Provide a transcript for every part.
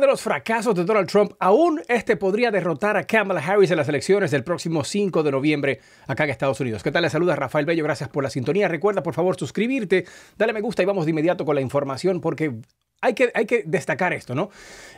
de los fracasos de Donald Trump, aún este podría derrotar a Kamala Harris en las elecciones del próximo 5 de noviembre acá en Estados Unidos. ¿Qué tal? Le saluda Rafael Bello, gracias por la sintonía. Recuerda, por favor, suscribirte, dale me gusta y vamos de inmediato con la información porque hay que, hay que, destacar esto, ¿no?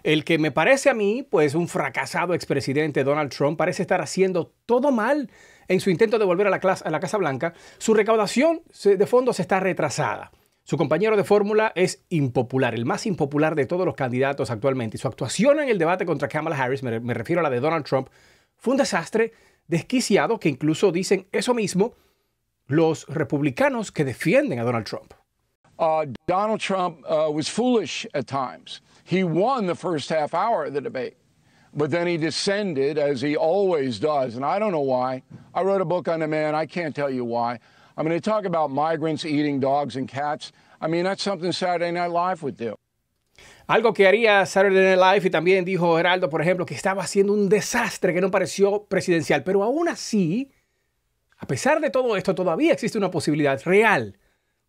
El que me parece a mí, pues un fracasado expresidente Donald Trump parece estar haciendo todo mal en su intento de volver a la, a la Casa Blanca. Su recaudación de fondos está retrasada. Su compañero de fórmula es impopular, el más impopular de todos los candidatos actualmente. Y su actuación en el debate contra Kamala Harris, me, refiero a la de Donald Trump, fue un desastre desquiciado que incluso dicen eso mismo los republicanos que defienden a Donald Trump. Uh, Donald Trump fue uh, was foolish at times. He won the first half hour of the debate, but then he descended as he always does. And I don't know why. I wrote a book on the man. I can't tell you why. I mean, talk about migrants eating dogs and cats. I mean, that's something Saturday Night Live would Algo que haría Saturday Night Live y también dijo Geraldo, por ejemplo, que estaba haciendo un desastre que no pareció presidencial. Pero aún así, a pesar de todo esto, todavía existe una posibilidad real,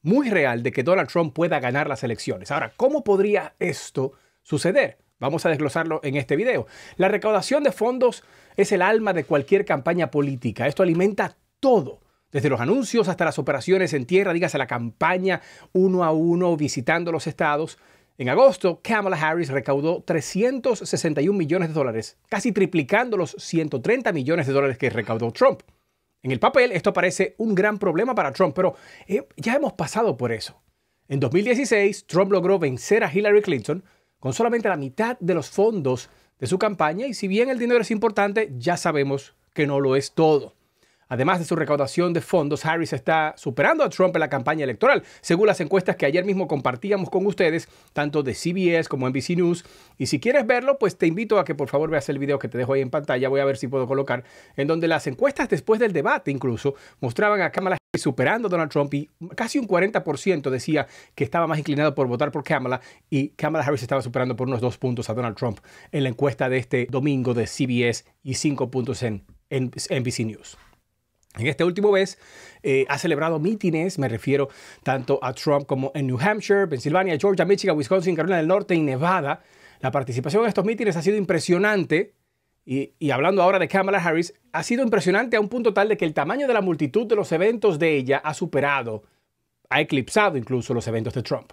muy real, de que Donald Trump pueda ganar las elecciones. Ahora, ¿cómo podría esto suceder? Vamos a desglosarlo en este video. La recaudación de fondos es el alma de cualquier campaña política. Esto alimenta todo. Desde los anuncios hasta las operaciones en tierra, dígase la campaña uno a uno visitando los estados. En agosto, Kamala Harris recaudó 361 millones de dólares, casi triplicando los 130 millones de dólares que recaudó Trump. En el papel esto parece un gran problema para Trump, pero eh, ya hemos pasado por eso. En 2016, Trump logró vencer a Hillary Clinton con solamente la mitad de los fondos de su campaña y si bien el dinero es importante, ya sabemos que no lo es todo. Además de su recaudación de fondos, Harris está superando a Trump en la campaña electoral, según las encuestas que ayer mismo compartíamos con ustedes, tanto de CBS como NBC News. Y si quieres verlo, pues te invito a que por favor veas el video que te dejo ahí en pantalla, voy a ver si puedo colocar, en donde las encuestas después del debate incluso mostraban a Kamala Harris superando a Donald Trump y casi un 40% decía que estaba más inclinado por votar por Kamala y Kamala Harris estaba superando por unos dos puntos a Donald Trump en la encuesta de este domingo de CBS y cinco puntos en, en NBC News. En este último mes eh, ha celebrado mítines, me refiero tanto a Trump como en New Hampshire, Pensilvania, Georgia, Michigan, Wisconsin, Carolina del Norte y Nevada. La participación en estos mítines ha sido impresionante. Y, hablando ahora de Kamala Harris, ha sido impresionante a un punto tal de que el tamaño de la multitud de los eventos de ella ha superado, ha eclipsado incluso los eventos de Trump.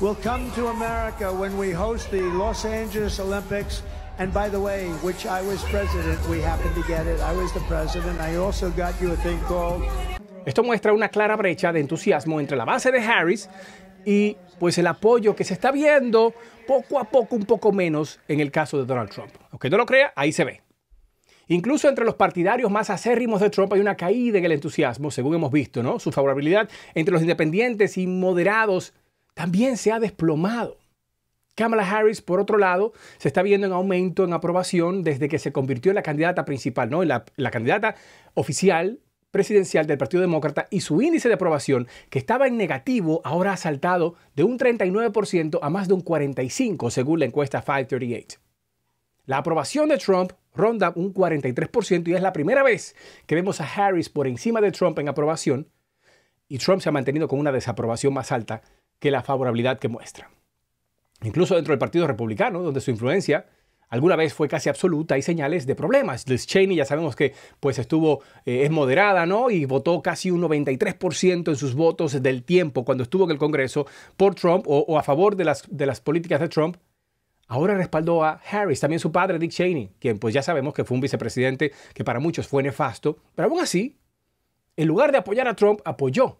We'll come to America when we host the Los Angeles Olympics esto muestra una clara brecha de entusiasmo entre la base de Harris y pues el apoyo que se está viendo poco a poco un poco menos en el caso de Donald Trump. Aunque no lo crea, ahí se ve. Incluso entre los partidarios más acérrimos de Trump hay una caída en el entusiasmo, según hemos visto, ¿no? Su favorabilidad entre los independientes y moderados también se ha desplomado. Kamala Harris, por otro lado, se está viendo en aumento en aprobación desde que se convirtió en la candidata principal, ¿no? la, candidata oficial presidencial del Partido Demócrata y su índice de aprobación, que estaba en negativo, ahora ha saltado de un 39% a más de un 45% según la encuesta 538. La aprobación de Trump ronda un 43% y es la primera vez que vemos a Harris por encima de Trump en aprobación y Trump se ha mantenido con una desaprobación más alta que la favorabilidad que muestra incluso dentro del Partido Republicano, donde su influencia alguna vez fue casi absoluta, hay señales de problemas. Liz Cheney ya sabemos que pues estuvo, eh, es moderada, ¿no? Y votó casi un 93% en sus votos del tiempo cuando estuvo en el Congreso por Trump o, a favor de las, de las políticas de Trump. Ahora respaldó a Harris, también su padre Dick Cheney, quien pues ya sabemos que fue un vicepresidente que para muchos fue nefasto, pero aún así, en lugar de apoyar a Trump, apoyó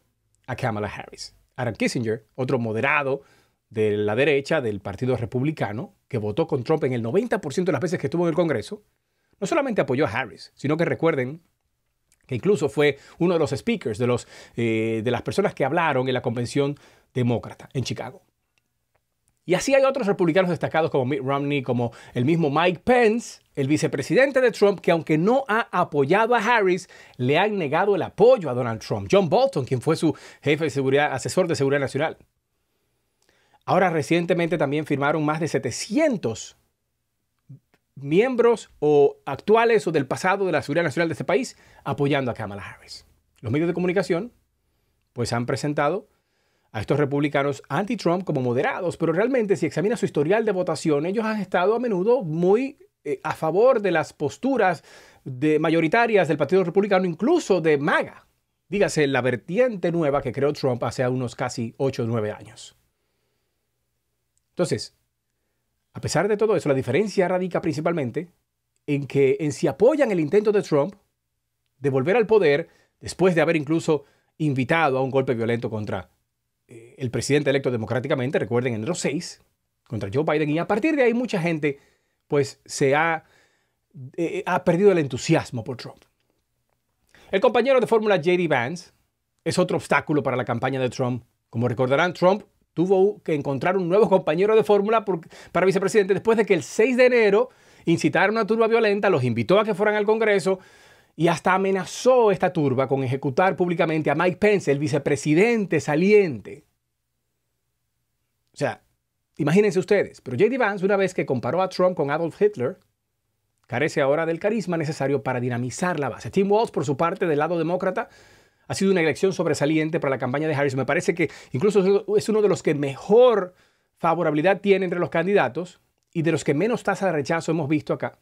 a Kamala Harris. Aaron Kissinger, otro moderado, de la derecha, del Partido Republicano, que votó con Trump en el 90% de las veces que estuvo en el Congreso, no solamente apoyó a Harris, sino que recuerden que incluso fue uno de los speakers, de, los, eh, de las personas que hablaron en la convención demócrata en Chicago. Y así hay otros republicanos destacados como Mitt Romney, como el mismo Mike Pence, el vicepresidente de Trump, que aunque no ha apoyado a Harris, le han negado el apoyo a Donald Trump. John Bolton, quien fue su jefe de seguridad, asesor de seguridad nacional. Ahora recientemente también firmaron más de 700 miembros o actuales o del pasado de la seguridad nacional de este país apoyando a Kamala Harris. Los medios de comunicación pues han presentado a estos republicanos anti-Trump como moderados, pero realmente si examina su historial de votación, ellos han estado a menudo muy eh, a favor de las posturas mayoritarias del Partido Republicano, incluso de MAGA, dígase la vertiente nueva que creó Trump hace unos casi 8 o 9 años. Entonces, a pesar de todo eso, la diferencia radica principalmente en que en si apoyan el intento de Trump de volver al poder después de haber incluso invitado a un golpe violento contra eh, el presidente electo democráticamente, recuerden, en los seis, contra Joe Biden. Y a partir de ahí mucha gente pues se ha, eh, eh, ha perdido el entusiasmo por Trump. El compañero de fórmula JD Vance es otro obstáculo para la campaña de Trump. Como recordarán, Trump tuvo que encontrar un nuevo compañero de fórmula para vicepresidente después de que el 6 de enero incitaron una turba violenta, los invitó a que fueran al Congreso y hasta amenazó esta turba con ejecutar públicamente a Mike Pence, el vicepresidente saliente. O sea, imagínense ustedes, pero JD Vance, una vez que comparó a Trump con Adolf Hitler, carece ahora del carisma necesario para dinamizar la base. Tim Walz, por su parte, del lado demócrata, ha sido una elección sobresaliente para la campaña de Harris. Me parece que incluso es uno de los que mejor favorabilidad tiene entre los candidatos y de los que menos tasa de rechazo hemos visto acá,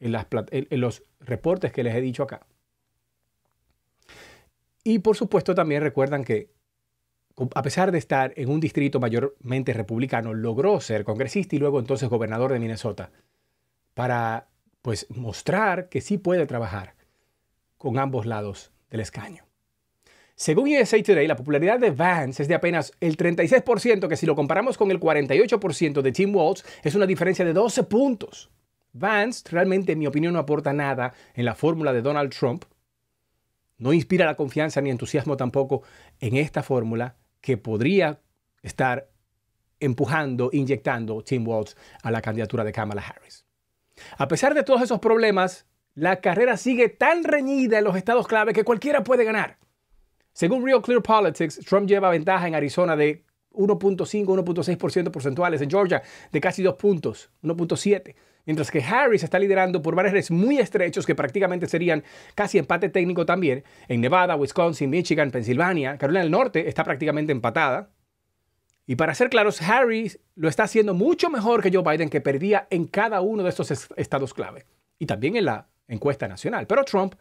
en, en los reportes que les he dicho acá. Y por supuesto también recuerdan que a pesar de estar en un distrito mayormente republicano, logró ser congresista y luego entonces gobernador de Minnesota para pues mostrar que sí puede trabajar con ambos lados del escaño. Según USA e Today, la popularidad de Vance es de apenas el 36%, que si lo comparamos con el 48% de Tim Waltz, es una diferencia de 12 puntos. Vance realmente, en mi opinión, no aporta nada en la fórmula de Donald Trump. No inspira la confianza ni entusiasmo tampoco en esta fórmula que podría estar empujando, inyectando Tim Waltz a la candidatura de Kamala Harris. A pesar de todos esos problemas, la carrera sigue tan reñida en los estados clave que cualquiera puede ganar. Según Real Clear Politics, Trump lleva ventaja en Arizona de 1.5, 1.6% porcentuales, en Georgia de casi 2 puntos, 1.7, mientras que Harris está liderando por valores muy estrechos que prácticamente serían casi empate técnico también, en Nevada, Wisconsin, Michigan, Pensilvania, Carolina del Norte está prácticamente empatada. Y para ser claros, Harris lo está haciendo mucho mejor que Joe Biden, que perdía en cada uno de estos estados clave y también en la encuesta nacional. Pero Trump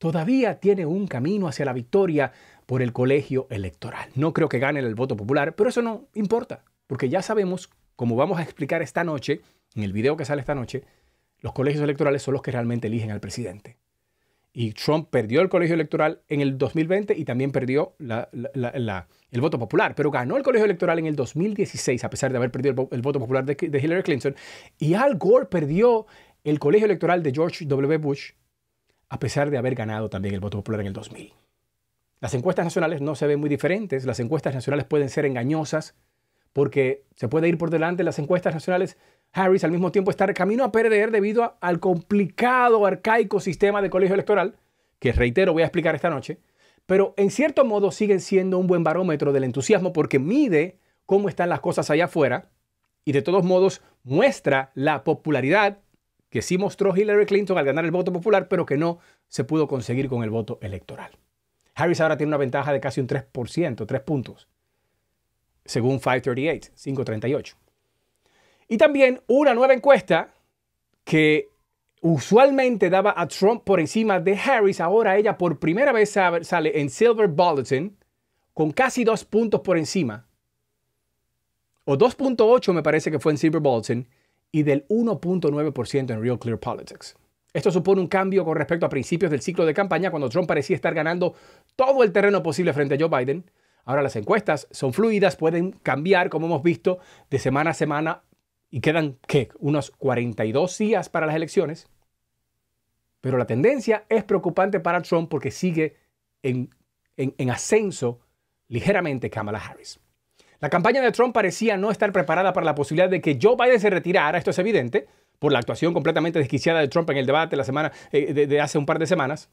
todavía tiene un camino hacia la victoria por el colegio electoral. No creo que gane el voto popular, pero eso no importa, porque ya sabemos, como vamos a explicar esta noche, en el video que sale esta noche, los colegios electorales son los que realmente eligen al presidente. Y Trump perdió el colegio electoral en el 2020 y también perdió el voto popular, pero ganó el colegio electoral en el 2016 a pesar de haber perdido el, voto popular de, de Hillary Clinton. Y Al Gore perdió el colegio electoral de George W. Bush a pesar de haber ganado también el voto popular en el 2000. Las encuestas nacionales no se ven muy diferentes, las encuestas nacionales pueden ser engañosas, porque se puede ir por delante las encuestas nacionales. Harris al mismo tiempo está camino a perder debido al complicado, arcaico sistema de colegio electoral, que reitero voy a explicar esta noche, pero en cierto modo siguen siendo un buen barómetro del entusiasmo porque mide cómo están las cosas allá afuera y de todos modos muestra la popularidad que sí mostró Hillary Clinton al ganar el voto popular, pero que no se pudo conseguir con el voto electoral. Harris ahora tiene una ventaja de casi un 3%, 3 puntos, según 538, 538. Y también una nueva encuesta que usualmente daba a Trump por encima de Harris, ahora ella por primera vez sale en Silver Bulletin con casi dos puntos por encima, o 2.8 me parece que fue en Silver Bulletin, y del 1.9% en Real Clear Politics. Esto supone un cambio con respecto a principios del ciclo de campaña cuando Trump parecía estar ganando todo el terreno posible frente a Joe Biden. Ahora las encuestas son fluidas, pueden cambiar, como hemos visto, de semana a semana y quedan, ¿qué? Unos 42 días para las elecciones. Pero la tendencia es preocupante para Trump porque sigue en, ascenso ligeramente Kamala Harris. La campaña de Trump parecía no estar preparada para la posibilidad de que Joe Biden se retirara, esto es evidente, por la actuación completamente desquiciada de Trump en el debate de la semana, eh, de, hace un par de semanas.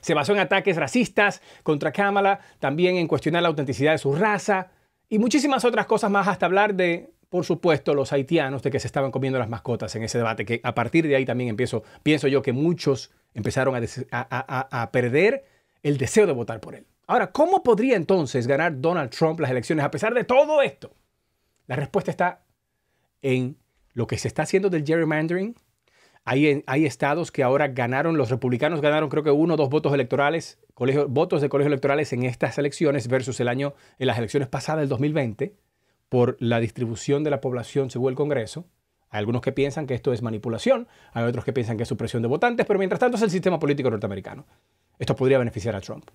Se basó en ataques racistas contra Kamala, también en cuestionar la autenticidad de su raza y muchísimas otras cosas más, hasta hablar de, por supuesto, los haitianos de que se estaban comiendo las mascotas en ese debate, que a partir de ahí también empiezo, pienso yo que muchos empezaron a perder el deseo de votar por él. Ahora, ¿cómo podría entonces ganar Donald Trump las elecciones a pesar de todo esto? La respuesta está en lo que se está haciendo del gerrymandering. Hay, hay estados que ahora ganaron, los republicanos ganaron creo que uno o dos votos electorales, votos de colegios electorales en estas elecciones versus el año, en las elecciones pasadas del 2020, por la distribución de la población según el Congreso. Hay algunos que piensan que esto es manipulación, hay otros que piensan que es supresión de votantes, pero mientras tanto es el sistema político norteamericano. Esto podría beneficiar a Trump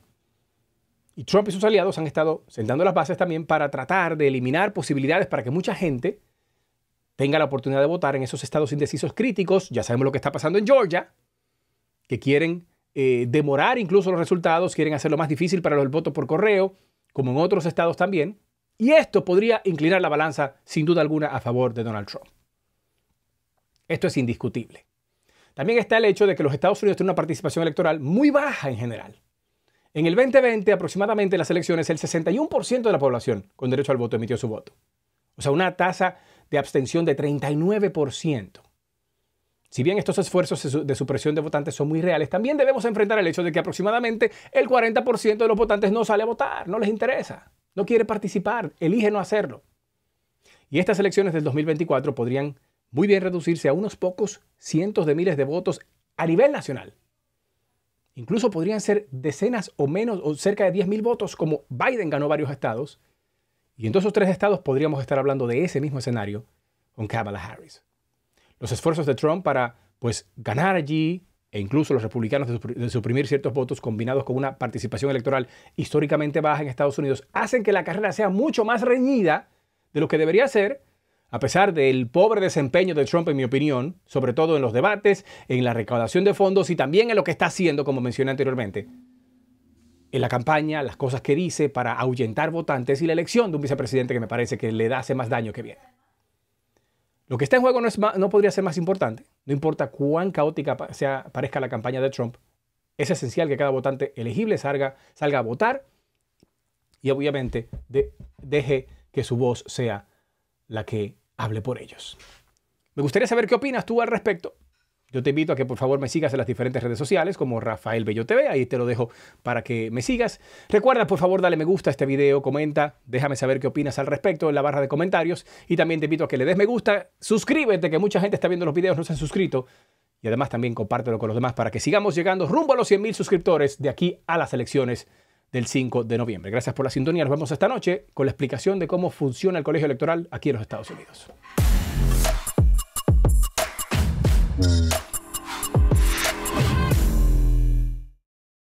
y Trump y sus aliados han estado sentando las bases también para tratar de eliminar posibilidades para que mucha gente tenga la oportunidad de votar en esos estados indecisos críticos. Ya sabemos lo que está pasando en Georgia, que quieren eh, demorar incluso los resultados, quieren hacerlo más difícil para los votos por correo, como en otros estados también. Y esto podría inclinar la balanza, sin duda alguna, a favor de Donald Trump. Esto es indiscutible. También está el hecho de que los Estados Unidos tienen una participación electoral muy baja en general. En el 2020, aproximadamente en las elecciones, el 61% de la población con derecho al voto emitió su voto. O sea, una tasa de abstención de 39%. Si bien estos esfuerzos de supresión de votantes son muy reales, también debemos enfrentar el hecho de que aproximadamente el 40% de los votantes no sale a votar, no les interesa, no quiere participar, elige no hacerlo. Y estas elecciones del 2024 podrían muy bien reducirse a unos pocos cientos de miles de votos a nivel nacional incluso podrían ser decenas o menos, o cerca de 10.000 votos, como Biden ganó varios estados, y en todos tres estados podríamos estar hablando de ese mismo escenario con Kamala Harris. Los esfuerzos de Trump para pues, ganar allí, e incluso los republicanos de suprimir ciertos votos combinados con una participación electoral históricamente baja en Estados Unidos, hacen que la carrera sea mucho más reñida de lo que debería ser a pesar del pobre desempeño de Trump, en mi opinión, sobre todo en los debates, en la recaudación de fondos y también en lo que está haciendo, como mencioné anteriormente, en la campaña, las cosas que dice para ahuyentar votantes y la elección de un vicepresidente que me parece que le hace más daño que bien. Lo que está en juego no, es no podría ser más importante, no importa cuán caótica sea, parezca la campaña de Trump, es esencial que cada votante elegible salga, salga a votar y obviamente deje que su voz sea la que hable por ellos. Me gustaría saber qué opinas tú al respecto. Yo te invito a que por favor me sigas en las diferentes redes sociales como Rafael Bello TV, ahí te lo dejo para que me sigas. Recuerda por favor dale me gusta a este video, comenta, déjame saber qué opinas al respecto en la barra de comentarios y también te invito a que le des me gusta, suscríbete que mucha gente está viendo los videos, no se han suscrito y además también compártelo con los demás para que sigamos llegando rumbo a los 100.000 suscriptores de aquí a las elecciones del 5 de noviembre. Gracias por la sintonía. Nos vemos esta noche con la explicación de cómo funciona el colegio electoral aquí en los Estados Unidos.